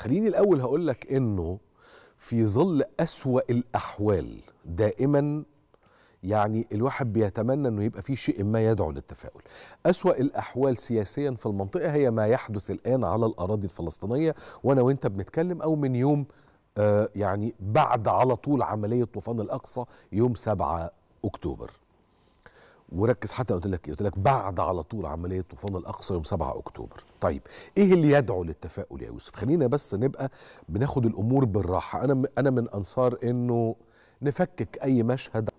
خليني الاول هقول لك انه في ظل اسوا الاحوال دائما يعني الواحد بيتمنى انه يبقى في شيء ما يدعو للتفاؤل. اسوا الاحوال سياسيا في المنطقه هي ما يحدث الان على الاراضي الفلسطينيه وانا وانت بنتكلم او من يوم آه يعني بعد على طول عمليه طوفان الاقصى يوم 7 اكتوبر. وركز حتى قلت لك إيه؟ قلت لك بعد على طول عمليه طوفان الاقصى يوم 7 اكتوبر طيب ايه اللي يدعو للتفاؤل يا يوسف خلينا بس نبقى بناخد الامور بالراحه انا انا من انصار انه نفكك اي مشهد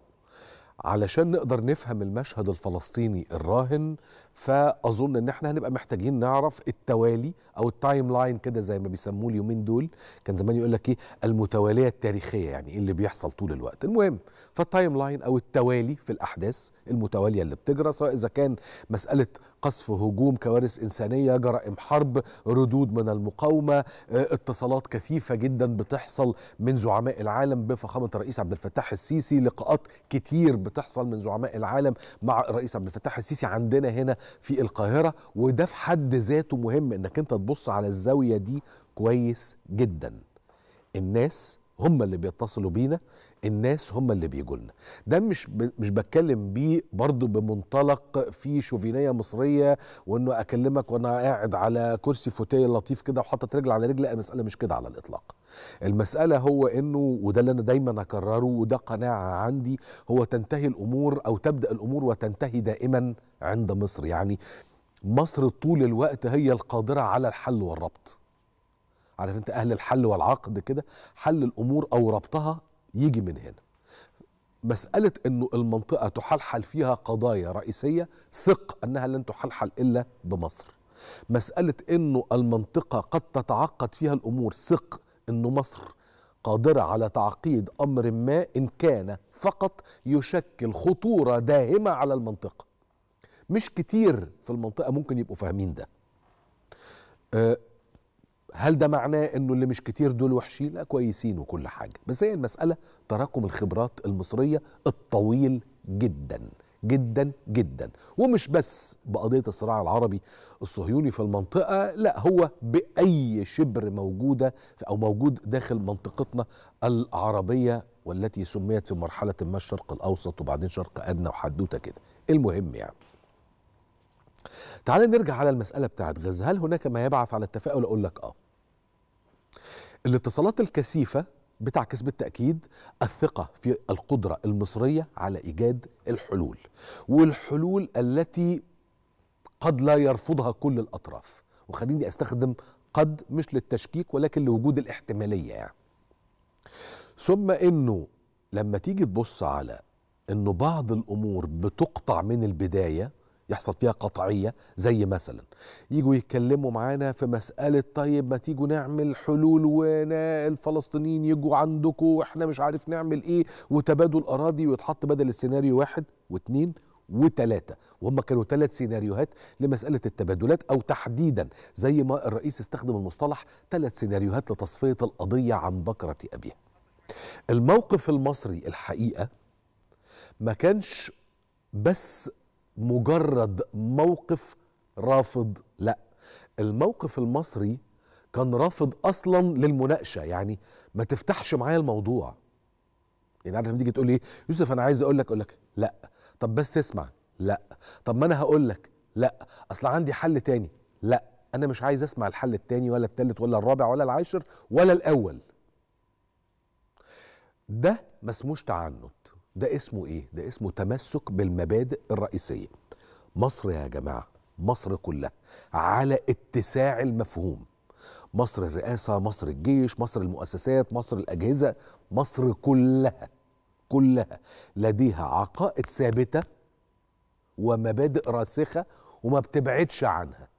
علشان نقدر نفهم المشهد الفلسطيني الراهن فاظن ان احنا هنبقى محتاجين نعرف التوالي او التايم لاين كده زي ما بيسموه اليومين دول كان زمان يقول لك ايه المتواليه التاريخيه يعني ايه اللي بيحصل طول الوقت المهم فالتايم لاين او التوالي في الاحداث المتواليه اللي بتجرى سواء اذا كان مساله قصف هجوم كوارث إنسانية جرائم حرب ردود من المقاومة آه، اتصالات كثيفة جدا بتحصل من زعماء العالم بفخامة الرئيس عبد الفتاح السيسي لقاءات كتير بتحصل من زعماء العالم مع الرئيس عبد الفتاح السيسي عندنا هنا في القاهرة وده في حد ذاته مهم انك انت تبص على الزاوية دي كويس جدا الناس هم اللي بيتصلوا بينا الناس هم اللي بيجوا لنا ده مش ب... مش بتكلم بيه برضه بمنطلق في شوفينيه مصريه وانه اكلمك وانا قاعد على كرسي فوتيه لطيف كده وحاطط رجل على رجل المساله مش كده على الاطلاق المساله هو انه وده اللي انا دايما اكرره وده قناعه عندي هو تنتهي الامور او تبدا الامور وتنتهي دائما عند مصر يعني مصر طول الوقت هي القادره على الحل والربط عارف انت اهل الحل والعقد كده حل الامور او ربطها يجي من هنا مسألة أنه المنطقة تحلحل فيها قضايا رئيسية ثق أنها لن تحلحل إلا بمصر مسألة أنه المنطقة قد تتعقد فيها الأمور ثق أنه مصر قادرة على تعقيد أمر ما إن كان فقط يشكل خطورة داهمة على المنطقة مش كتير في المنطقة ممكن يبقوا فاهمين ده أه هل ده معناه انه اللي مش كتير دول وحشين لا كويسين وكل حاجه بس هي المساله تراكم الخبرات المصريه الطويل جدا جدا جدا ومش بس بقضيه الصراع العربي الصهيوني في المنطقه لا هو باي شبر موجوده او موجود داخل منطقتنا العربيه والتي سميت في مرحله ما الشرق الاوسط وبعدين شرق ادنى وحدوته كده المهم يعني تعال نرجع على المسألة بتاعت غزة هل هناك ما يبعث على التفاؤل أقول لك آه الاتصالات الكثيفة بتعكس بالتأكيد الثقة في القدرة المصرية على إيجاد الحلول والحلول التي قد لا يرفضها كل الأطراف وخليني أستخدم قد مش للتشكيك ولكن لوجود الاحتمالية يعني ثم أنه لما تيجي تبص على أنه بعض الأمور بتقطع من البداية يحصل فيها قطعيه زي مثلا يجوا يتكلموا معانا في مساله طيب ما تيجوا نعمل حلول والفلسطينيين يجوا عندكم واحنا مش عارف نعمل ايه وتبادل اراضي ويتحط بدل السيناريو واحد واثنين وثلاثة وهم كانوا ثلاث سيناريوهات لمسألة التبادلات أو تحديدا زي ما الرئيس استخدم المصطلح ثلاث سيناريوهات لتصفية القضية عن بكرة أبيها الموقف المصري الحقيقة ما كانش بس مجرد موقف رافض لا الموقف المصري كان رافض اصلا للمناقشه يعني ما تفتحش معايا الموضوع يعني عارف لما تيجي تقول لي يوسف انا عايز اقول لك اقول لك لا طب بس اسمع لا طب ما انا هقول لك لا اصل عندي حل تاني لا انا مش عايز اسمع الحل التاني ولا التالت ولا الرابع ولا العاشر ولا الاول ده ما اسموش تعنت ده اسمه ايه ده اسمه تمسك بالمبادئ الرئيسيه مصر يا جماعه مصر كلها على اتساع المفهوم مصر الرئاسه مصر الجيش مصر المؤسسات مصر الاجهزه مصر كلها كلها لديها عقائد ثابته ومبادئ راسخه وما بتبعدش عنها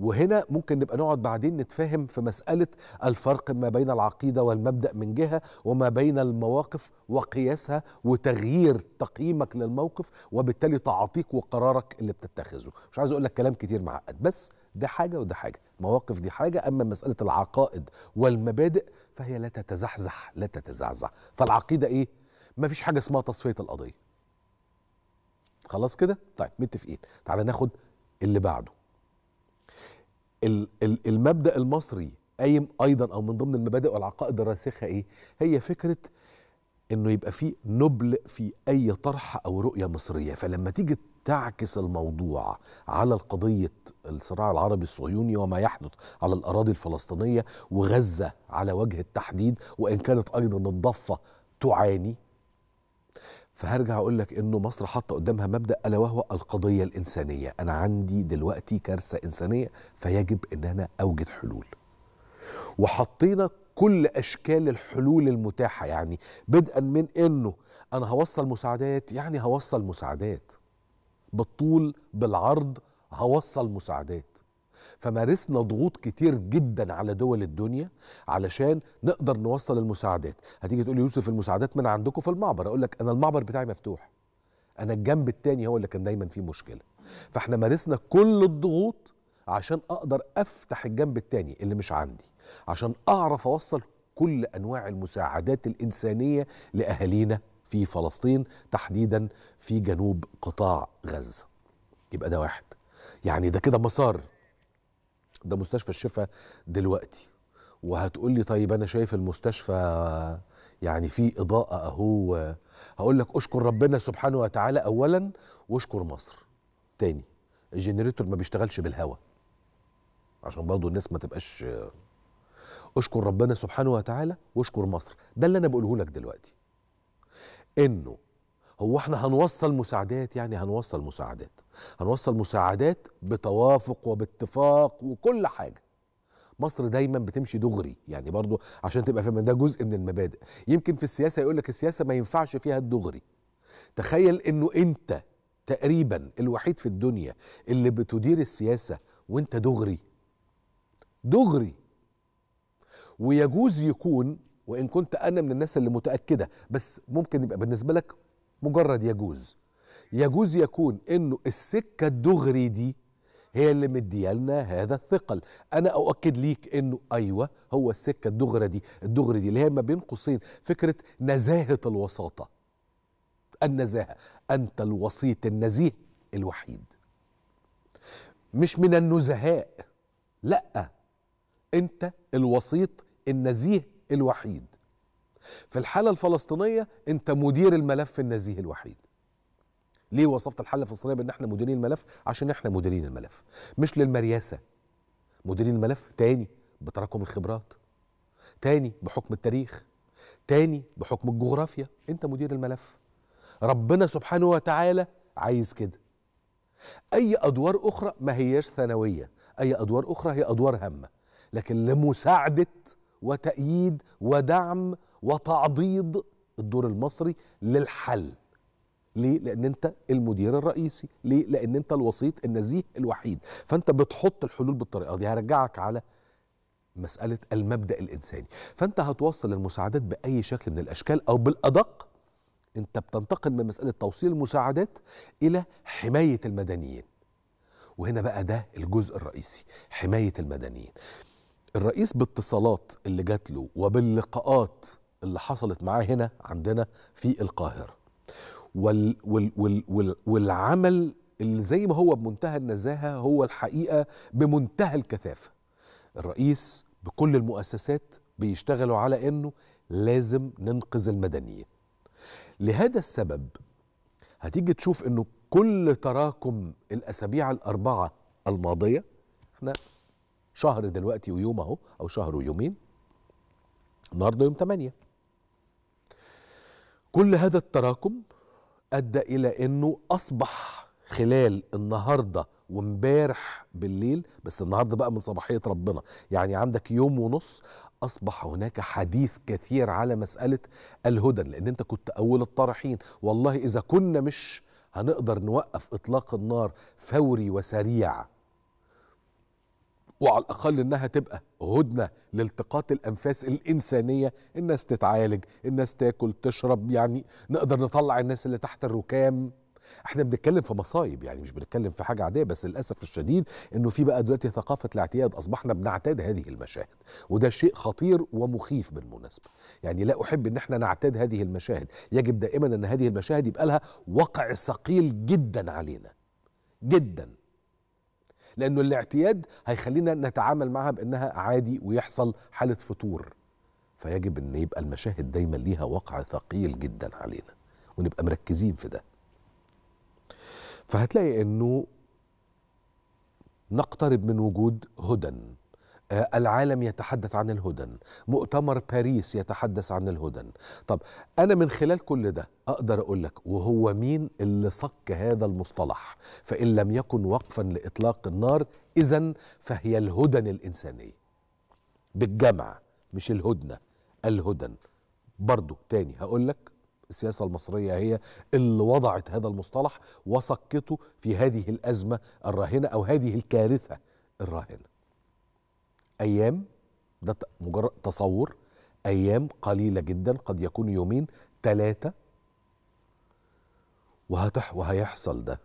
وهنا ممكن نبقى نقعد بعدين نتفاهم في مسألة الفرق ما بين العقيدة والمبدأ من جهة وما بين المواقف وقياسها وتغيير تقييمك للموقف وبالتالي تعاطيك وقرارك اللي بتتخذه مش عايز أقول لك كلام كتير معقد بس ده حاجة وده حاجة مواقف دي حاجة أما مسألة العقائد والمبادئ فهي لا تتزحزح لا تتزعزع فالعقيدة إيه؟ ما فيش حاجة اسمها تصفية القضية خلاص كده؟ طيب متفقين تعالى ناخد اللي بعده المبدا المصري قايم ايضا او من ضمن المبادئ والعقائد الراسخه ايه هي فكره انه يبقى في نبل في اي طرح او رؤيه مصريه فلما تيجي تعكس الموضوع على قضية الصراع العربي الصهيوني وما يحدث على الاراضي الفلسطينيه وغزه على وجه التحديد وان كانت ايضا الضفه تعاني فهرجع اقول لك انه مصر حاطه قدامها مبدا الا وهو القضيه الانسانيه انا عندي دلوقتي كارثه انسانيه فيجب ان انا اوجد حلول وحطينا كل اشكال الحلول المتاحه يعني بدءا من انه انا هوصل مساعدات يعني هوصل مساعدات بالطول بالعرض هوصل مساعدات فمارسنا ضغوط كتير جدا على دول الدنيا علشان نقدر نوصل المساعدات هتيجي تقول لي يوسف المساعدات من عندكم في المعبر اقول لك انا المعبر بتاعي مفتوح انا الجنب التاني هو اللي كان دايما فيه مشكله فاحنا مارسنا كل الضغوط عشان اقدر افتح الجنب التاني اللي مش عندي عشان اعرف اوصل كل انواع المساعدات الانسانيه لاهالينا في فلسطين تحديدا في جنوب قطاع غزه يبقى ده واحد يعني ده كده مسار ده مستشفى الشفاء دلوقتي وهتقول لي طيب انا شايف المستشفى يعني في اضاءه اهو هقول لك اشكر ربنا سبحانه وتعالى اولا واشكر مصر تاني الجنريتور ما بيشتغلش بالهواء عشان برضه الناس ما تبقاش اشكر ربنا سبحانه وتعالى واشكر مصر ده اللي انا بقوله لك دلوقتي انه هو احنا هنوصل مساعدات يعني هنوصل مساعدات هنوصل مساعدات بتوافق وباتفاق وكل حاجه مصر دايما بتمشي دغري يعني برضو عشان تبقى فاهم ده جزء من المبادئ يمكن في السياسه يقول لك السياسه ما ينفعش فيها الدغري تخيل انه انت تقريبا الوحيد في الدنيا اللي بتدير السياسه وانت دغري دغري ويجوز يكون وان كنت انا من الناس اللي متاكده بس ممكن يبقى بالنسبه لك مجرد يجوز يجوز يكون انه السكه الدغري دي هي اللي مديالنا هذا الثقل انا اؤكد ليك انه ايوه هو السكه الدغري دي الدغري دي اللي هي ما بين قوسين فكره نزاهه الوساطه النزاهه انت الوسيط النزيه الوحيد مش من النزهاء لا انت الوسيط النزيه الوحيد في الحالة الفلسطينية أنت مدير الملف النزيه الوحيد ليه وصفت الحالة الفلسطينية بأن احنا مديرين الملف عشان احنا مديرين الملف مش للمرياسة مديرين الملف تاني بتراكم الخبرات تاني بحكم التاريخ تاني بحكم الجغرافيا انت مدير الملف ربنا سبحانه وتعالى عايز كده اي ادوار اخرى ما هياش ثانويه اي ادوار اخرى هي ادوار هامه لكن لمساعده وتأييد ودعم وتعضيد الدور المصري للحل ليه؟ لأن أنت المدير الرئيسي ليه؟ لأن أنت الوسيط النزيه الوحيد فأنت بتحط الحلول بالطريقة دي هرجعك على مسألة المبدأ الإنساني فأنت هتوصل المساعدات بأي شكل من الأشكال أو بالأدق أنت بتنتقل من مسألة توصيل المساعدات إلى حماية المدنيين وهنا بقى ده الجزء الرئيسي حماية المدنيين الرئيس باتصالات اللي جات له وباللقاءات اللي حصلت معاه هنا عندنا في القاهره وال وال وال وال والعمل اللي زي ما هو بمنتهى النزاهه هو الحقيقه بمنتهى الكثافه الرئيس بكل المؤسسات بيشتغلوا على انه لازم ننقذ المدنيين لهذا السبب هتيجي تشوف انه كل تراكم الاسابيع الاربعه الماضيه احنا شهر دلوقتي ويوم اهو او شهر ويومين النهارده يوم 8 كل هذا التراكم ادى الى انه اصبح خلال النهارده وامبارح بالليل بس النهارده بقى من صباحيه ربنا يعني عندك يوم ونص اصبح هناك حديث كثير على مساله الهدى لان انت كنت اول الطارحين والله اذا كنا مش هنقدر نوقف اطلاق النار فوري وسريع وعلى الاقل انها تبقى هدنه لالتقاط الانفاس الانسانيه الناس تتعالج الناس تاكل تشرب يعني نقدر نطلع الناس اللي تحت الركام احنا بنتكلم في مصايب يعني مش بنتكلم في حاجه عاديه بس للاسف الشديد انه في بقى دلوقتي ثقافه الاعتياد اصبحنا بنعتاد هذه المشاهد وده شيء خطير ومخيف بالمناسبه يعني لا احب ان احنا نعتاد هذه المشاهد يجب دائما ان هذه المشاهد يبقى لها وقع ثقيل جدا علينا جدا لانه الاعتياد هيخلينا نتعامل معها بانها عادي ويحصل حاله فتور فيجب ان يبقى المشاهد دايما ليها وقع ثقيل جدا علينا ونبقى مركزين في ده فهتلاقي انه نقترب من وجود هدى آه، العالم يتحدث عن الهدن مؤتمر باريس يتحدث عن الهدن طب أنا من خلال كل ده أقدر أقول لك وهو مين اللي صك هذا المصطلح فإن لم يكن وقفا لإطلاق النار إذا فهي الهدن الإنسانية بالجمع مش الهدنة الهدن برضو تاني هقول لك السياسة المصرية هي اللي وضعت هذا المصطلح وصكته في هذه الأزمة الراهنة أو هذه الكارثة الراهنة ايام ده مجرد تصور ايام قليله جدا قد يكون يومين ثلاثه وهتح وهيحصل ده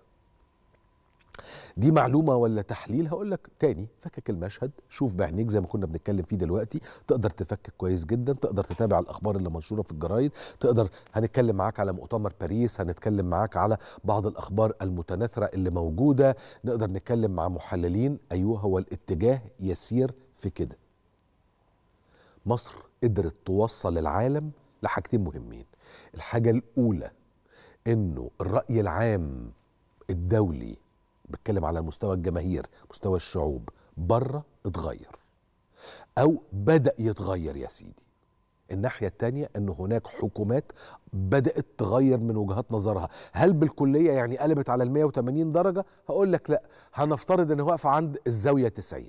دي معلومة ولا تحليل هقول لك تاني فكك المشهد شوف بعينيك زي ما كنا بنتكلم فيه دلوقتي تقدر تفكك كويس جدا تقدر تتابع الأخبار اللي منشورة في الجرايد تقدر هنتكلم معاك على مؤتمر باريس هنتكلم معاك على بعض الأخبار المتناثرة اللي موجودة نقدر نتكلم مع محللين أيوه هو الاتجاه يسير في كده مصر قدرت توصل العالم لحاجتين مهمين الحاجة الأولى إنه الرأي العام الدولي بتكلم على مستوى الجماهير مستوى الشعوب بره اتغير أو بدأ يتغير يا سيدي الناحية التانية أن هناك حكومات بدأت تغير من وجهات نظرها هل بالكلية يعني قلبت على ال 180 درجة؟ هقول لك لا هنفترض أنه واقفة عند الزاوية 90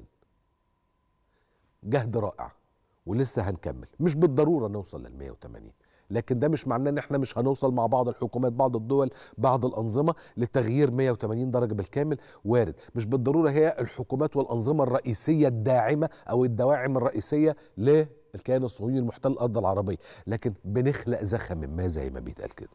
جهد رائع ولسه هنكمل مش بالضروره نوصل لل 180 لكن ده مش معناه ان احنا مش هنوصل مع بعض الحكومات بعض الدول بعض الانظمه لتغيير 180 درجه بالكامل وارد مش بالضروره هي الحكومات والانظمه الرئيسيه الداعمه او الدواعم الرئيسيه للكيان الصهيوني المحتل الارض العربيه لكن بنخلق زخم ما زي ما بيتقال كده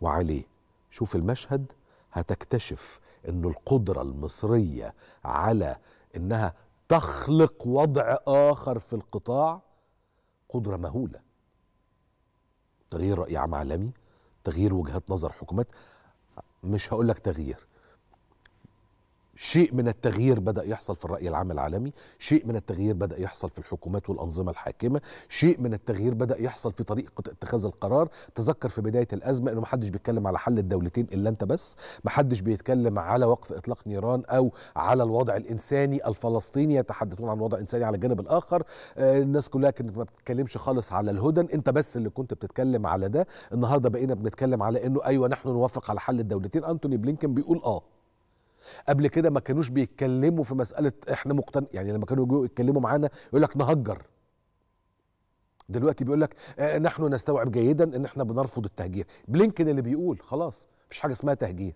وعليه شوف المشهد هتكتشف ان القدره المصريه على انها تخلق وضع آخر في القطاع قدرة مهولة تغيير رأي عام عالمي تغيير وجهات نظر حكومات مش هقول لك تغيير شيء من التغيير بدا يحصل في الراي العام العالمي شيء من التغيير بدا يحصل في الحكومات والانظمه الحاكمه شيء من التغيير بدا يحصل في طريقه اتخاذ القرار تذكر في بدايه الازمه انه محدش بيتكلم على حل الدولتين الا انت بس محدش بيتكلم على وقف اطلاق نيران او على الوضع الانساني الفلسطيني يتحدثون عن وضع انساني على الجانب الاخر آه، الناس كلها كانت ما بتتكلمش خالص على الهدن انت بس اللي كنت بتتكلم على ده النهارده بقينا بنتكلم على انه ايوه نحن نوافق على حل الدولتين انتوني بلينكن بيقول اه قبل كده ما كانوش بيتكلموا في مساله احنا مقتن يعني لما كانوا يتكلموا معانا يقول لك نهجر دلوقتي بيقول لك آه نحن نستوعب جيدا ان احنا بنرفض التهجير بلينكن اللي بيقول خلاص مفيش حاجه اسمها تهجير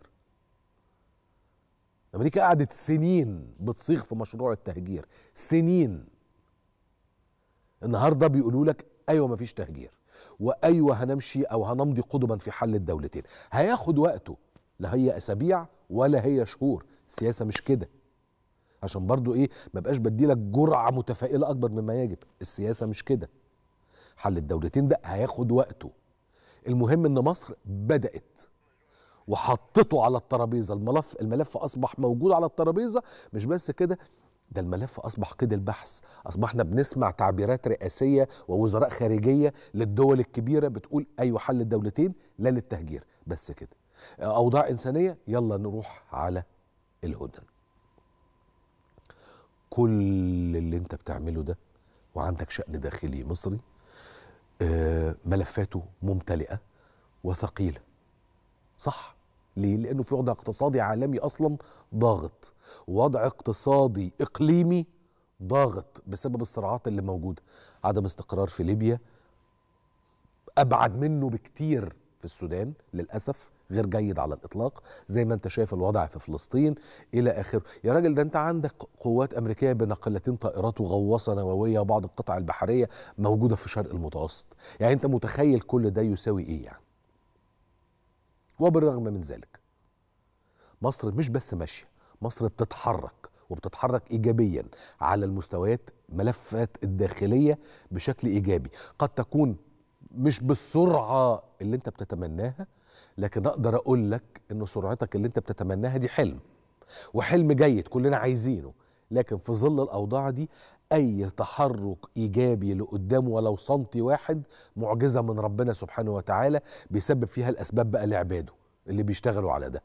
امريكا قعدت سنين بتصيغ في مشروع التهجير سنين النهارده بيقولوا لك ايوه مفيش تهجير وايوه هنمشي او هنمضي قدما في حل الدولتين هياخد وقته لا هي اسابيع ولا هي شهور السياسه مش كده عشان برضو ايه ما بقاش لك جرعه متفائله اكبر مما يجب السياسه مش كده حل الدولتين ده هياخد وقته المهم ان مصر بدات وحطته على الترابيزه الملف الملف اصبح موجود على الترابيزه مش بس كده ده الملف اصبح قيد البحث اصبحنا بنسمع تعبيرات رئاسيه ووزراء خارجيه للدول الكبيره بتقول ايوه حل الدولتين لا للتهجير بس كده أوضاع إنسانية يلا نروح على الهدن كل اللي انت بتعمله ده وعندك شأن داخلي مصري آه، ملفاته ممتلئة وثقيلة صح ليه؟ لأنه في وضع اقتصادي عالمي أصلا ضاغط وضع اقتصادي إقليمي ضاغط بسبب الصراعات اللي موجودة عدم استقرار في ليبيا أبعد منه بكتير في السودان للأسف غير جيد على الاطلاق زي ما انت شايف الوضع في فلسطين الى اخره يا راجل ده انت عندك قوات امريكيه بناقلتين طائرات وغواصه نوويه وبعض القطع البحريه موجوده في الشرق المتوسط يعني انت متخيل كل ده يساوي ايه يعني وبالرغم من ذلك مصر مش بس ماشيه مصر بتتحرك وبتتحرك ايجابيا على المستويات ملفات الداخليه بشكل ايجابي قد تكون مش بالسرعه اللي انت بتتمناها لكن اقدر اقول لك ان سرعتك اللي انت بتتمناها دي حلم وحلم جيد كلنا عايزينه لكن في ظل الاوضاع دي اي تحرك ايجابي لقدام ولو سنتي واحد معجزه من ربنا سبحانه وتعالى بيسبب فيها الاسباب بقى لعباده اللي بيشتغلوا على ده